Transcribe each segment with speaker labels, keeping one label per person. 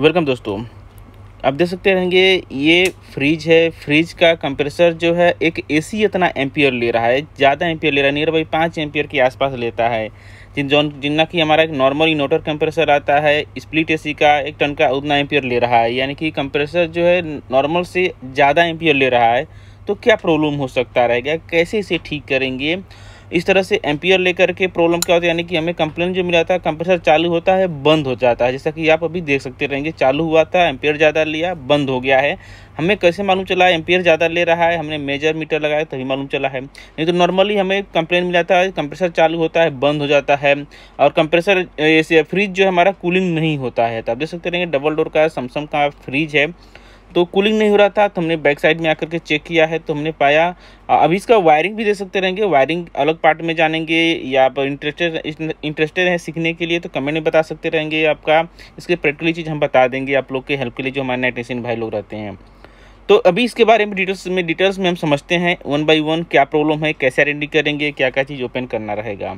Speaker 1: welcome दोस्तों आप देख सकते रहेंगे ये फ्रिज है फ्रिज का कंप्रेसर जो है एक एसी इतना एम्पियर ले रहा है ज़्यादा एम्पियर ले रहा है नियर बाई पाँच एम्पियर के आसपास लेता है जिन जो जितना कि हमारा एक नॉर्मल इन्वर्टर कंप्रेसर आता है स्प्लिट एसी का एक टन का उतना एम्पियर ले रहा है यानी कि कंप्रेसर जो है नॉर्मल से ज़्यादा एम्पियर ले रहा है तो क्या प्रॉब्लम हो सकता रहेगा कैसे इसे ठीक करेंगे इस तरह से एम्पियर लेकर के प्रॉब्लम क्या होता है यानी कि हमें कंप्लेन जो मिला था कंप्रेसर चालू होता है बंद हो जाता है जैसा कि आप अभी देख सकते रहेंगे चालू हुआ था एम्पियर ज़्यादा लिया बंद हो गया है हमें कैसे मालूम चला है एम्पियर ज़्यादा ले रहा है हमने मेजर मीटर लगाया तभी मालूम चला है नहीं तो नॉर्मली हमें कंप्लेन मिला था कंप्रेसर चालू होता है बंद हो जाता है और कंप्रेसर ऐसे फ्रिज जो है हमारा कूलिंग नहीं होता है तो आप देख सकते रहेंगे डबल डोर का समसम का फ्रिज है तो कूलिंग नहीं हो रहा था तो हमने बैक साइड में आकर के चेक किया है तो हमने पाया अभी इसका वायरिंग भी दे सकते रहेंगे वायरिंग अलग पार्ट में जानेंगे या आप इंटरेस्टेड इंटरेस्टेड हैं सीखने के लिए तो कमेंट में बता सकते रहेंगे आपका इसके प्रैक्टिकली चीज़ हम बता देंगे आप लोग के हेल्प के लिए जो हमारे नेटेशन भाई लोग रहते हैं तो अभी इसके बारे में डिटेल्स में डिटेल्स में हम समझते हैं वन बाई वन क्या प्रॉब्लम है कैसे आइडेंटी करेंगे क्या क्या चीज़ ओपन करना रहेगा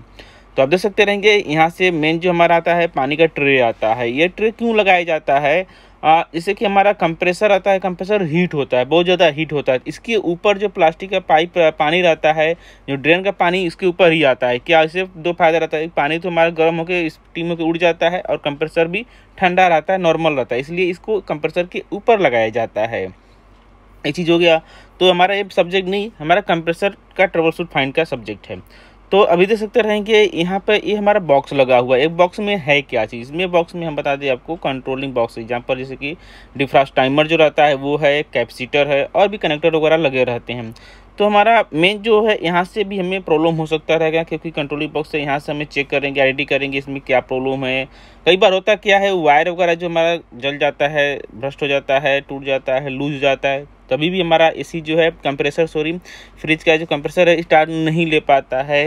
Speaker 1: तो आप देख सकते रहेंगे यहाँ से मेन जो हमारा आता है पानी का ट्रे आता है ये ट्रे क्यों लगाया जाता है जैसे कि हमारा कंप्रेसर आता है कंप्रेसर हीट होता है बहुत ज़्यादा हीट होता है इसके ऊपर जो प्लास्टिक का पाइप पानी रहता है जो ड्रेन का पानी इसके ऊपर ही आता है क्या इससे दो फायदा रहता है पानी तो हमारा गर्म होकर इस टीम होकर उड़ जाता है और कंप्रेसर भी ठंडा रहता है नॉर्मल रहता है इसलिए इसको कंप्रेसर के ऊपर लगाया जाता है ये चीज़ हो गया तो हमारा ये सब्जेक्ट नहीं हमारा कंप्रेसर का ट्रबल सूट फाइंड का सब्जेक्ट है तो अभी देख सकते रहेंगे यहाँ पर ये हमारा बॉक्स लगा हुआ है एक बॉक्स में है क्या चीज़ इसमें बॉक्स में हम बता दें आपको कंट्रोलिंग बॉक्स है जहाँ पर जैसे कि डिफ्रास्ट टाइमर जो रहता है वो है कैपेसिटर है और भी कनेक्टर वगैरह लगे रहते हैं तो हमारा मेन जो है यहाँ से भी हमें प्रॉब्लम हो सकता रहेगा क्योंकि कंट्रोलिंग बॉक्स से यहाँ से हमें चेक करेंगे आई करेंगे इसमें क्या प्रॉब्लम है कई बार होता क्या है वायर वगैरह जो हमारा जल जाता है भ्रष्ट हो जाता है टूट जाता है लूज हो जाता है तभी भी हमारा एसी जो है कंप्रेसर सॉरी फ्रिज का जो कंप्रेसर है स्टार्ट नहीं ले पाता है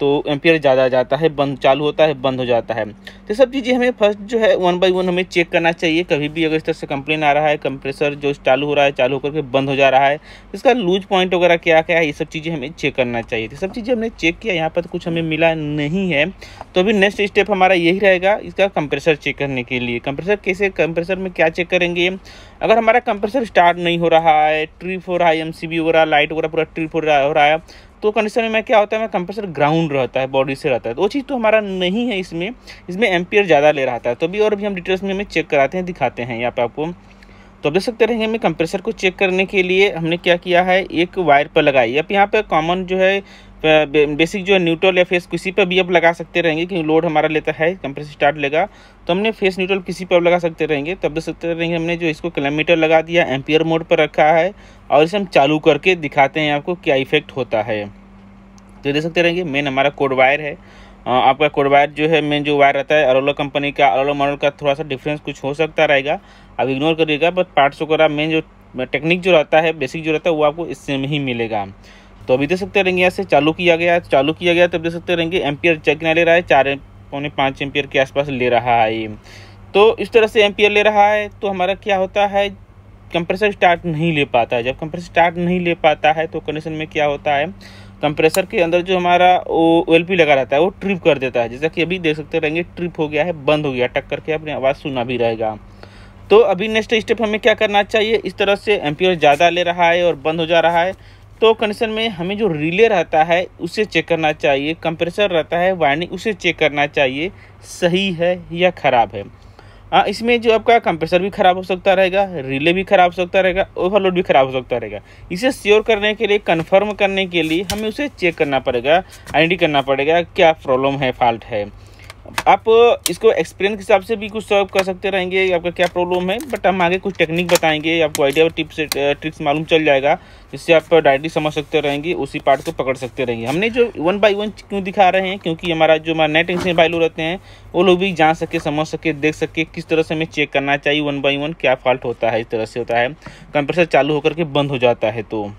Speaker 1: तो एम्पियर ज़्यादा आ जाता है बंद चालू होता है बंद हो जाता है तो सब चीज़ें हमें फर्स्ट जो है वन बाई वन हमें चेक करना चाहिए कभी भी अगर इस तरह से कंप्लेन आ रहा है कंप्रेसर जो चालू हो रहा है चालू होकर के बंद हो जा रहा है तो इसका लूज पॉइंट वगैरह क्या क्या है ये सब चीज़ें हमें चेक करना चाहिए तो सब चीज़ें हमने चेक किया यहाँ पर कुछ हमें मिला नहीं है तो अभी नेक्स्ट स्टेप हमारा यही रहेगा इसका कंप्रेसर चेक करने के लिए कंप्रेसर कैसे कंप्रेसर में क्या चेक करेंगे अगर हमारा कंप्रेसर स्टार्ट नहीं हो रहा है ट्रिप हो रहा है एम वगैरह लाइट वगैरह पूरा ट्रिप हो रहा है तो कंडीशन में क्या होता है मैं कंप्रेसर ग्राउंड रहता है बॉडी से रहता है तो वो चीज़ तो हमारा नहीं है इसमें इसमें एम्पियर ज़्यादा ले रहा था तो भी और भी हम डिटेल्स में हमें चेक कराते हैं दिखाते हैं यहाँ पर आपको तो आप देख सकते रहेंगे हमें कंप्रेसर को चेक करने के लिए हमने क्या किया है एक वायर पर लगाई अब यहाँ पर कॉमन जो है बेसिक जो है न्यूट्रल या फेस किसी पर भी अब लगा सकते रहेंगे क्योंकि लोड हमारा लेता है कंप्रेसर स्टार्ट लेगा तो हमने फेस न्यूट्रल किसी पर लगा सकते रहेंगे तब देख सकते रहेंगे हमने जो इसको किलोमीटर लगा दिया एम्पियर मोड पर रखा है और इसे हम चालू करके दिखाते हैं आपको क्या इफेक्ट होता है तो देख सकते रहेंगे मेन हमारा कोड वायर है आपका कोड वायर जो है मेन जो वायर रहता है अरोला कंपनी का अरोला मॉडल का थोड़ा सा डिफरेंस कुछ हो सकता रहेगा आप इग्नोर करिएगा बट पार्ट्स वगैरह मेन जो टेक्निक जो रहता है बेसिक जो रहता है वो आपको इससे में ही मिलेगा तो अभी देख सकते रहेंगे यहाँ से चालू किया गया है चालू किया गया तब तो देख सकते रहेंगे एम्पियर चेक ना ले रहा है चार पौने पाँच एम्पियर के आसपास ले रहा है तो इस तरह से एम्पियर ले रहा है तो हमारा क्या होता है कंप्रेसर स्टार्ट नहीं ले पाता है जब कंप्रेसर स्टार्ट नहीं ले पाता है तो कंडीशन में क्या होता है कंप्रेसर के अंदर जो हमारा ओ एल लगा रहता है वो ट्रिप कर देता है जैसा कि अभी देख सकते रहेंगे ट्रिप हो गया है बंद हो गया टक करके अपनी आवाज़ सुना भी रहेगा तो अभी नेक्स्ट स्टेप हमें क्या करना चाहिए इस तरह से एम्पियर ज़्यादा ले रहा है और बंद हो जा रहा है तो कंडीशन में हमें जो रिले रहता है उसे चेक करना चाहिए कंप्रेसर रहता है वायरिंग उसे चेक करना चाहिए सही है या ख़राब है आ, हाँ, इसमें जो आपका कंप्रेसर भी ख़राब हो सकता रहेगा रिले भी ख़राब हो सकता रहेगा ओवरलोड भी ख़राब हो सकता रहेगा इसे श्योर करने के लिए कंफर्म करने के लिए हमें उसे चेक करना पड़ेगा आइडेंटी करना पड़ेगा क्या प्रॉब्लम है फॉल्ट है आप इसको एक्सपीरियंस के हिसाब से भी कुछ सॉल्व कर सकते रहेंगे आपका क्या प्रॉब्लम है बट हम आगे कुछ टेक्निक बताएंगे आपको आइडिया और टिप्स ट्रिक्स मालूम चल जाएगा जिससे आप डायरेक्टली समझ सकते रहेंगे उसी पार्ट को पकड़ सकते रहेंगे हमने जो वन बाई वन क्यों दिखा रहे हैं क्योंकि हमारा जो हमारा नेट इंग्स भाई लोग रहते हैं वो लोग भी जान सके समझ सके देख सके किस तरह से हमें चेक करना चाहिए वन बाई वन क्या फॉल्ट होता है इस तरह से होता है कंप्रेसर चालू होकर के बंद हो जाता है तो,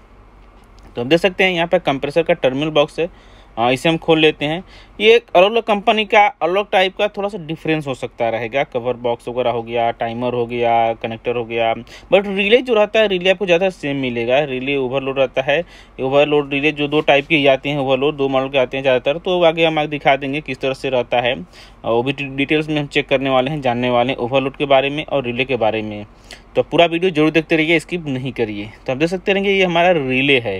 Speaker 1: तो हम देख सकते हैं यहाँ पर कंप्रेसर का टर्मिनल बॉक्स है हाँ इसे हम खोल लेते हैं ये एक अलग अलग कंपनी का अलग टाइप का थोड़ा सा डिफरेंस हो सकता रहेगा कवर बॉक्स वगैरह हो गया टाइमर हो गया कनेक्टर हो गया बट रिले जो रहता है रिले आपको ज़्यादा सेम मिलेगा रिले ओवरलोड रहता है ओवरलोड रिले जो दो टाइप के आते हैं ओवरलोड दो मॉडल के आते हैं ज़्यादातर तो आगे हम आगे दिखा देंगे किस तरह से रहता है वो भी डिटेल्स में हम चेक करने वाले हैं जानने वाले हैं ओवरलोड के बारे में और रिले के बारे में तो पूरा वीडियो जरूर देखते रहिए स्किप नहीं करिए तो आप देख सकते रहेंगे ये हमारा रिले है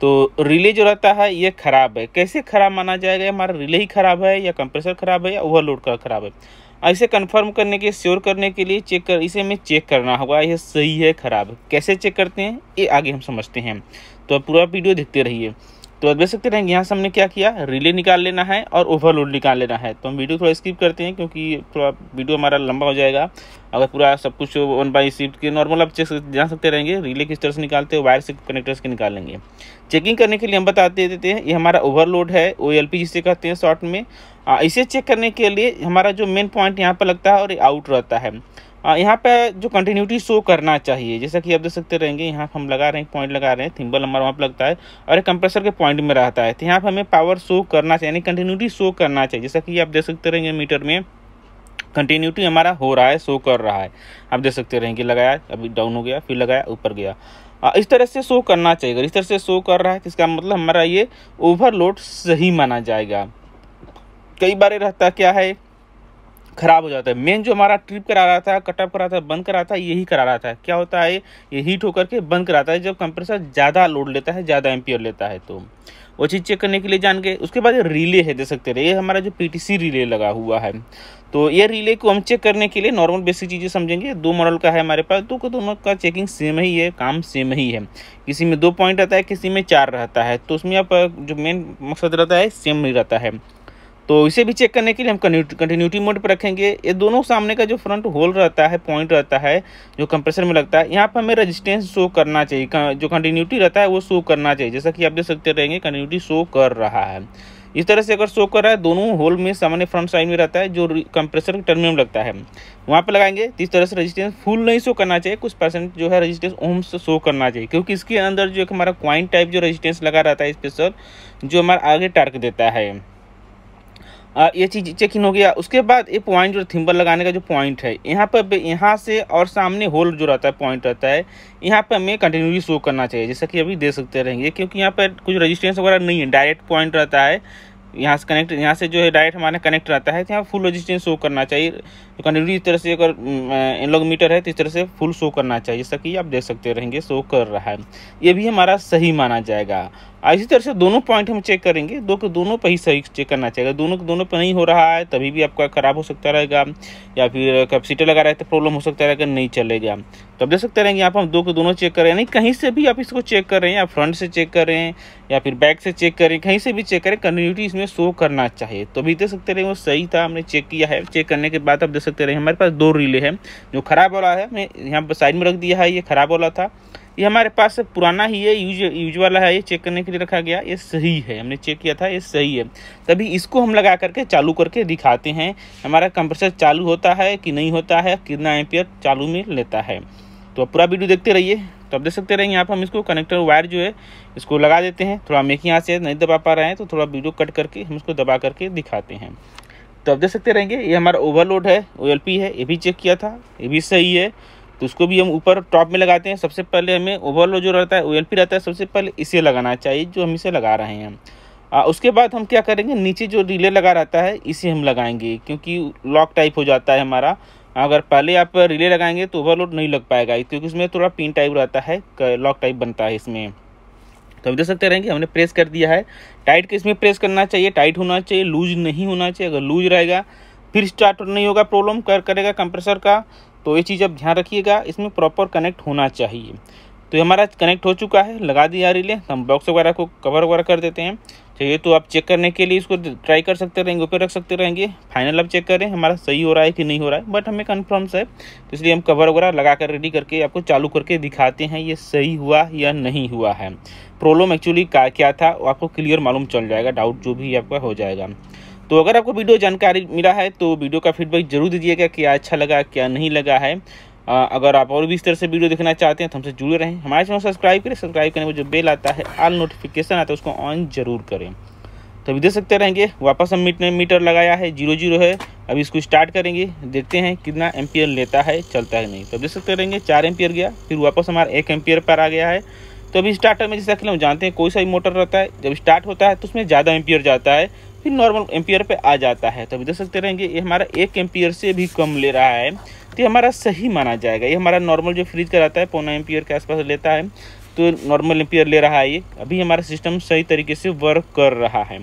Speaker 1: तो रिले जो रहता है ये ख़राब है कैसे ख़राब माना जाएगा हमारा रिले ही ख़राब है या कंप्रेसर ख़राब है या ओवरलोड का ख़राब है ऐसे कंफर्म करने के श्योर करने के लिए चेक कर इसे हमें चेक करना होगा यह सही है ख़राब कैसे चेक करते हैं ये आगे हम समझते हैं तो आप पूरा वीडियो देखते रहिए तो देख सकते रहेंगे यहाँ से हमने क्या किया रिले निकाल लेना है और ओवरलोड निकाल लेना है तो हम वीडियो थोड़ा स्किप करते हैं क्योंकि थोड़ा वीडियो हमारा लंबा हो जाएगा अगर पूरा सब कुछ वन बाई शिफ्ट के नॉर्मल आप चेक जान सकते रहेंगे रिले किस तरह से निकालते हैं वायर से कनेक्टर्स के निकाल लेंगे चेकिंग करने के लिए हम बताते देते हैं ये हमारा ओवरलोड है ओ एल पी जिसे कहते हैं शॉर्ट में इसे चेक करने के लिए हमारा जो मेन पॉइंट यहाँ पर लगता है और ये आउट रहता है यहाँ पे जो कंटिन्यूटी शो करना चाहिए जैसा कि आप देख सकते रहेंगे यहाँ हम लगा रहे हैं पॉइंट लगा रहे हैं थिम्बल हमारा वहाँ पर लगता है और एक कंप्रेसर के पॉइंट में रहता है तो यहाँ पर हमें पावर शो करना चाहिए यानी कंटिन्यूटी शो करना चाहिए जैसा कि आप देख सकते रहेंगे मीटर में कंटिन्यूटी हमारा हो रहा है शो कर रहा है आप देख सकते रहेंगे लगाया अभी डाउन हो गया फिर लगाया ऊपर गया इस तरह से शो करना चाहिए अगर इस तरह से शो कर रहा है तो इसका मतलब हमारा ये ओवरलोड सही माना जाएगा कई बार रहता क्या है ख़राब हो जाता है मेन जो हमारा ट्रिप करा रहा था कटअप करा था बंद करा था यही करा रहा था क्या होता है ये हीट होकर के बंद कराता है जब कंप्रेसर ज़्यादा लोड लेता है ज़्यादा एम्पियर लेता है तो वो चीज़ चेक करने के लिए जान के उसके बाद रिले है दे सकते रहे ये हमारा जो पी रिले लगा हुआ है तो ये रिले को हम चेक करने के लिए नॉर्मल बेसिक चीज़ें समझेंगे दो मॉडल का है हमारे पास दो को दोनों का चेकिंग सेम ही है काम सेम ही है किसी में दो पॉइंट रहता है किसी में चार रहता है तो उसमें आप जो मेन मकसद रहता है सेम नहीं रहता है तो इसे भी चेक करने के लिए हम कंटिन्यूटी मोड पर रखेंगे ये दोनों सामने का जो फ्रंट होल रहता है पॉइंट रहता है जो कंप्रेसर में लगता है यहाँ पर हमें रेजिस्टेंस शो करना चाहिए जो कंटिन्यूटी रहता है वो शो करना चाहिए जैसा कि आप देख सकते रहेंगे कंटिन्यूटी शो कर रहा है इस तरह से अगर शो कर रहा है दोनों होल में सामान्य फ्रंट साइड में रहता है जो कंप्रेसर टर्मिनल लगता है वहाँ पर लगाएंगे तो इस तरह से रेजिस्टेंस फुल नहीं शो करना चाहिए कुछ परसेंट जो है रेजिस्टेंस ओम से शो करना चाहिए क्योंकि इसके अंदर जो एक हमारा क्वाइन टाइप जो रेजिस्टेंस लगा रहता है स्पेशल जो हमारा आगे टार्क देता है ये चीज़ चेक इन हो गया उसके बाद ये पॉइंट जो थिम्बल लगाने का जो पॉइंट है यहाँ पर यहाँ से और सामने होल जो रहता है पॉइंट रहता है यहाँ पर हमें कंटिन्यूली शो करना चाहिए जैसा कि अभी दे सकते रहेंगे क्योंकि यहाँ पर कुछ रजिस्ट्रेंस वगैरह नहीं है डायरेक्ट पॉइंट रहता है यहाँ से कनेक्ट यहाँ से जो है डायरेक्ट हमारे कनेक्ट रहता है तो यहाँ फुल रजिस्ट्रेंस शो करना चाहिए तो कंटिन्यू इस तरह से अगर एनलॉग मीटर है तो इस तरह से फुल शो करना चाहिए जैसा कि आप देख सकते रहेंगे शो कर रहा है ये भी हमारा सही माना जाएगा इसी तरह से दोनों पॉइंट हम चेक करेंगे दो के दोनों पर ही सही चेक करना चाहिए दोनों के दोनों पर नहीं हो रहा है तभी भी आपका ख़राब हो सकता रहेगा या फिर कैपेसिटर लगा रहे तो प्रॉब्लम हो सकता रहेगा नहीं चलेगा तो आप देख सकते रहेंगे यहाँ पर हम दो के दोनों चेक कर रहे हैं नहीं कहीं से भी आप इसको चेक कर रहे हैं या फ्रंट से चेक कर रहे हैं या फिर बैक से चेक करें कहीं से भी चेक करें कंटिन्यूटी इसमें शो करना चाहिए तो भी देख सकते रहेंगे वो सही था हमने चेक किया है चेक करने के बाद आप देख सकते रहे हमारे पास दो रिले है जो ख़राब वाला है मैं यहाँ पर साइड में रख दिया है ये ख़राब वाला था ये हमारे पास पुराना ही है यूज यूज वाला है ये चेक करने के लिए रखा गया ये सही है हमने चेक किया था ये सही है तभी इसको हम लगा करके चालू करके दिखाते हैं हमारा कंप्रेसर चालू होता है कि नहीं होता है कितना एम्पियर चालू में लेता है तो आप पूरा वीडियो देखते रहिए तो आप देख सकते रहेंगे यहाँ पर हम इसको कनेक्टर वायर जो है इसको लगा देते हैं थोड़ा मेकिंग यहाँ से नहीं दबा पा रहे हैं तो थोड़ा वीडियो कट करके हम इसको दबा करके दिखाते हैं तो आप देख सकते रहेंगे ये हमारा ओवरलोड है ओ है ये भी चेक किया था ये भी सही है तो उसको भी हम ऊपर टॉप में लगाते हैं सबसे पहले हमें ओवरलोड जो रहता है ओ रहता है सबसे पहले इसे लगाना चाहिए जो हम इसे लगा रहे हैं आ, उसके बाद हम क्या करेंगे नीचे जो रिले लगा रहता है इसे हम लगाएंगे क्योंकि लॉक टाइप हो जाता है हमारा अगर पहले आप रिले लगाएंगे तो ओवरलोड नहीं लग पाएगा क्योंकि इसमें थोड़ा पिन टाइप रहता है लॉक टाइप बनता है इसमें तो अभी देख सकते रहेंगे हमने प्रेस कर दिया है टाइट इसमें प्रेस करना चाहिए टाइट होना चाहिए लूज नहीं होना चाहिए अगर लूज रहेगा फिर स्टार्ट नहीं होगा प्रॉब्लम कर करेगा कंप्रेसर का तो ये चीज़ आप ध्यान रखिएगा इसमें प्रॉपर कनेक्ट होना चाहिए तो ये हमारा कनेक्ट हो चुका है लगा दिया रिले हम बॉक्स वगैरह को कवर वगैरह कर देते हैं चाहिए तो आप चेक करने के लिए इसको ट्राई कर सकते रहेंगे ऊपर रख सकते रहेंगे फाइनल आप चेक करें हमारा सही हो रहा है कि नहीं हो रहा है बट हमें कन्फर्म है तो इसलिए हम कवर वगैरह लगा कर रेडी करके आपको चालू करके दिखाते हैं ये सही हुआ या नहीं हुआ है प्रॉब्लम एक्चुअली का क्या था वो आपको क्लियर मालूम चल जाएगा डाउट जो भी आपका हो जाएगा तो अगर आपको वीडियो जानकारी मिला है तो वीडियो का फीडबैक जरूर दीजिएगा क्या अच्छा लगा क्या नहीं लगा है आ, अगर आप और भी इस तरह से वीडियो देखना चाहते हैं तो हमसे जुड़े रहें हमारे चैनल सब्सक्राइब करें सब्सक्राइब करने में जो बेल आता है ऑल नोटिफिकेशन आता है उसको ऑन जरूर करें तो अभी देख सकते रहेंगे वापस हम मीटर मीटर लगाया है जीरो जीरो है अभी इसको स्टार्ट करेंगे देखते हैं कितना एम्पियर लेता है चलता है नहीं तो देख सकते रहेंगे चार एम्पियर गया फिर वापस हमारा एक एम्पियर पर आ गया है तो अभी स्टार्टर में जैसा कि हम जानते हैं कोई सा भी मोटर रहता है जब स्टार्ट होता है तो उसमें ज़्यादा एम्पियर जाता है फिर नॉर्मल एम्पियर पे आ जाता है तो अभी देख सकते रहेंगे ये हमारा एक एम्पियर से भी कम ले रहा है तो ये हमारा सही माना जाएगा ये हमारा नॉर्मल जो फ्रिज का रहता है पौना एम्पियर के आसपास लेता है तो नॉर्मल एम्पियर ले रहा है ये अभी हमारा सिस्टम सही तरीके से वर्क कर रहा है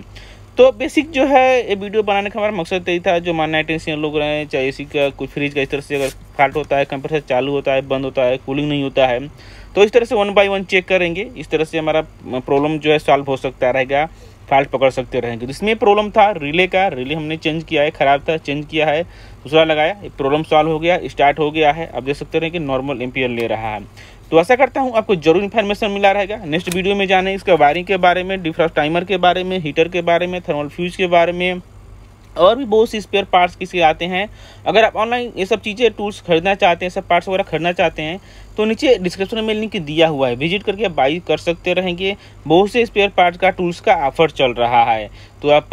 Speaker 1: तो बेसिक जो है ये वीडियो बनाने का हमारा मकसद यही था जो मानना टेंशन लोग रहे हैं चाहे इसी का कुछ फ्रिज का इस तरह से अगर फाल्ट होता है कंप्रेसर चालू होता है बंद होता है कूलिंग नहीं होता है तो इस तरह से वन बाय वन चेक करेंगे इस तरह से हमारा प्रॉब्लम जो है सॉल्व हो सकता रहेगा फाल्ट पकड़ सकते रहेंगे तो इसमें प्रॉब्लम था रिले का रिले हमने चेंज किया है ख़राब था चेंज किया है दूसरा लगाया प्रॉब्लम सॉल्व हो गया स्टार्ट हो गया है आप देख सकते रहें कि नॉर्मल एम्पियर ले रहा है तो ऐसा करता हूँ आपको जरूर इन्फॉर्मेशन मिला रहेगा नेक्स्ट वीडियो में जाने इसका वायरिंग के बारे में डिफ्रॉस टाइमर के बारे में हीटर के बारे में थर्मल फ्यूज के बारे में और भी बहुत सी स्पेयर पार्ट्स किसी आते हैं अगर आप ऑनलाइन ये सब चीज़ें टूल्स खरीदना चाहते हैं सब पार्ट्स वगैरह खरीदना चाहते हैं तो नीचे डिस्क्रिप्शन में लिंक दिया हुआ है विजिट करके आप बाई कर सकते रहेंगे बहुत से स्पेयर पार्ट्स का टूल्स का ऑफर चल रहा है तो आप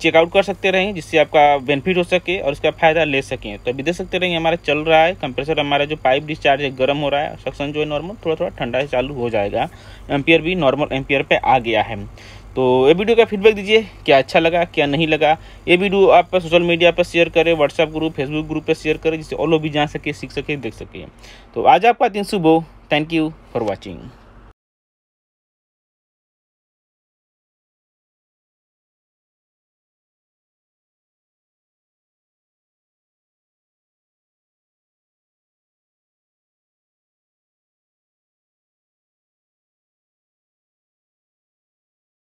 Speaker 1: चेकआउट uh, कर सकते रहें जिससे आपका बेनिफिट हो सके और इसका फ़ायदा ले सकें तो अभी देख सकते रहेंगे हमारा चल रहा है कंप्रेसर हमारा जो पाइप डिस्चार्ज है गर्म हो रहा है सक्सन जो है नॉर्मल थोड़ा थोड़ा ठंडा चालू हो जाएगा एम्पियर भी नॉर्मल एम्पियर पर आ गया है तो ये वीडियो का फीडबैक दीजिए क्या अच्छा लगा क्या नहीं लगा ये वीडियो आप सोशल मीडिया पर शेयर करें व्हाट्सएप ग्रुप फेसबुक ग्रुप पर शेयर करें जिससे और लोग भी जान सके सीख सके देख सके तो आज आपका दिन शुभ हो थैंक यू फॉर वॉचिंग